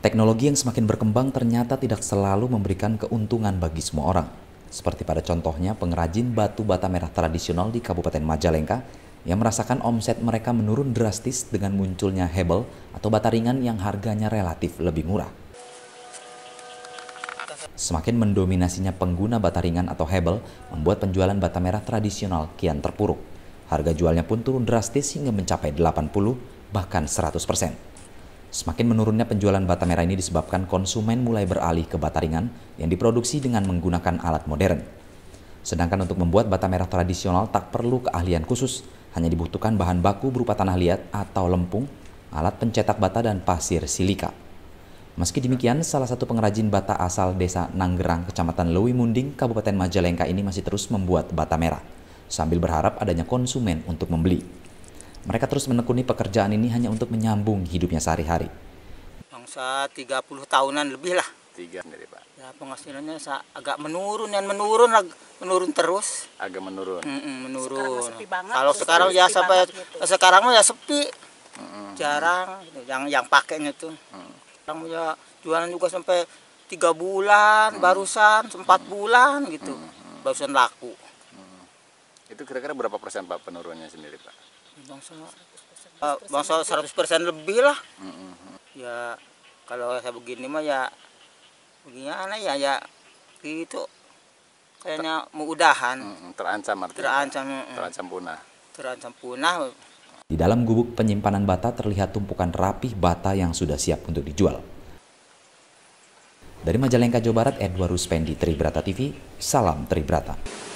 Teknologi yang semakin berkembang ternyata tidak selalu memberikan keuntungan bagi semua orang. Seperti pada contohnya pengrajin batu bata merah tradisional di Kabupaten Majalengka yang merasakan omset mereka menurun drastis dengan munculnya hebel atau bata ringan yang harganya relatif lebih murah. Semakin mendominasinya pengguna bata ringan atau hebel membuat penjualan bata merah tradisional kian terpuruk. Harga jualnya pun turun drastis hingga mencapai 80 bahkan 100 persen. Semakin menurunnya penjualan bata merah ini disebabkan konsumen mulai beralih ke bata ringan yang diproduksi dengan menggunakan alat modern. Sedangkan untuk membuat bata merah tradisional tak perlu keahlian khusus, hanya dibutuhkan bahan baku berupa tanah liat atau lempung, alat pencetak bata dan pasir silika. Meski demikian, salah satu pengrajin bata asal desa Nanggerang, kecamatan Lewi Munding, Kabupaten Majalengka ini masih terus membuat bata merah, sambil berharap adanya konsumen untuk membeli. Mereka terus menekuni pekerjaan ini hanya untuk menyambung hidupnya sehari-hari. Bangsa 30 tahunan lebih lah. Tiga sendiri Pak. Ya penghasilannya agak menurun dan menurun menurun terus. Agak menurun. Mm -mm, menurun. Sekarang Kalau sekarang ya sampai gitu. sekarang ya sepi. Mm -hmm. Jarang gitu, yang yang pakainya tuh. Mm. ya jualan juga sampai tiga bulan, mm. barusan empat mm. bulan gitu. Mm. Barusan laku. Mm. Itu kira-kira berapa persen Pak penurunnya sendiri Pak? bangsa uh, eh, 100 persen lebih lah mm -hmm. ya kalau saya begini mah ya begini ya ya gitu kayaknya mau terancam artinya terancam mm, terancam punah terancam punah di dalam gubuk penyimpanan bata terlihat tumpukan rapih bata yang sudah siap untuk dijual. Dari Majalengka, Jawa Barat, Edward Ruspendi, Tribrata TV, Salam Tribrata.